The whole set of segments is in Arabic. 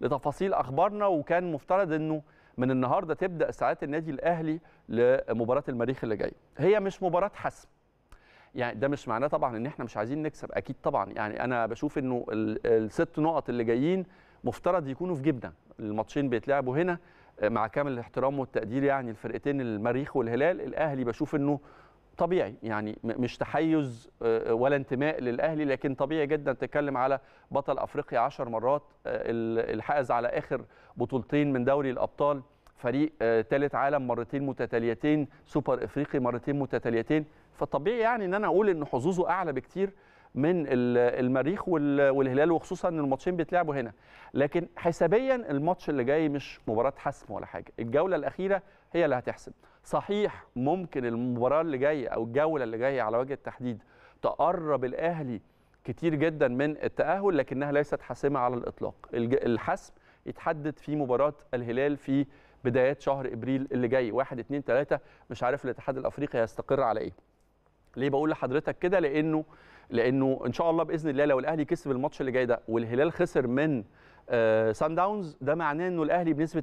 لتفاصيل اخبارنا وكان مفترض انه من النهارده تبدا ساعات النادي الاهلي لمباراه المريخ اللي جايه هي مش مباراه حسم يعني ده مش معناه طبعا ان احنا مش عايزين نكسب اكيد طبعا يعني انا بشوف انه الست نقط اللي جايين مفترض يكونوا في جبنا الماتشين بيتلعبوا هنا مع كامل الاحترام والتقدير يعني الفرقتين المريخ والهلال الاهلي بشوف انه طبيعي يعني مش تحيز آه، آه، ولا انتماء للاهلي لكن طبيعي جدا تتكلم على بطل افريقيا 10 مرات آه، الحائز على اخر بطولتين من دوري الابطال فريق ثالث عالم مرتين متتاليتين سوبر افريقي مرتين متتاليتين فطبيعي يعني ان انا اقول ان حظوظه اعلى بكتير من المريخ والهلال وخصوصا ان الماتشين بيتلعبوا هنا لكن حسابيا الماتش اللي جاي مش مباراه حسم ولا حاجه الجوله الاخيره هي اللي هتحسم صحيح ممكن المباراه اللي جايه او الجوله اللي جايه على وجه التحديد تقرب الاهلي كتير جدا من التاهل لكنها ليست حاسمه على الاطلاق الحسم يتحدد في مباراه الهلال في بدايات شهر ابريل اللي جاي 1 2 3 مش عارف الاتحاد الافريقي هيستقر على ايه ليه بقول لحضرتك كده لانه لانه ان شاء الله باذن الله لو الاهلي كسب الماتش اللي جاي ده والهلال خسر من سان آه، داونز ده معناه انه الاهلي بنسبه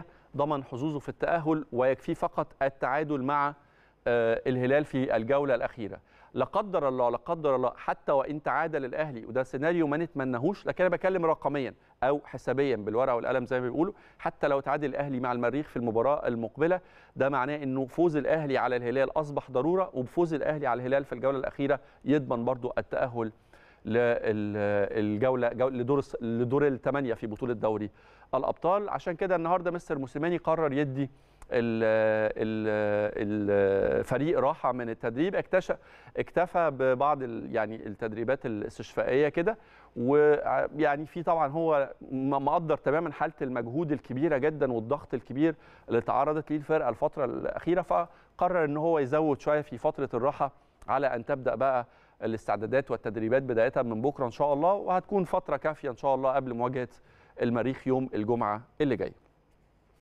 80% ضمن حظوظه في التاهل ويكفيه فقط التعادل مع آه، الهلال في الجوله الاخيره لا قدر الله لا قدر الله حتى وان تعادل الاهلي وده سيناريو ما نتمناهوش لكن انا بكلم رقميا او حسابيا بالورقه والقلم زي ما بيقولوا حتى لو تعادل الاهلي مع المريخ في المباراه المقبله ده معناه انه فوز الاهلي على الهلال اصبح ضروره وبفوز الاهلي على الهلال في الجوله الاخيره يضمن برضو التاهل للجوله لدور لدور الثمانيه في بطوله دوري الابطال عشان كده النهارده مستر موسيماني قرر يدي الفريق راح من التدريب اكتشف اكتفى ببعض يعني التدريبات الاستشفائيه كده ويعني في طبعا هو مقدر تماما حاله المجهود الكبيره جدا والضغط الكبير اللي تعرضت ليه الفرقه الفتره الاخيره فقرر ان هو يزود شويه في فتره الراحه على ان تبدا بقى الاستعدادات والتدريبات بدايه من بكره ان شاء الله وهتكون فتره كافيه ان شاء الله قبل مواجهه المريخ يوم الجمعه اللي جاي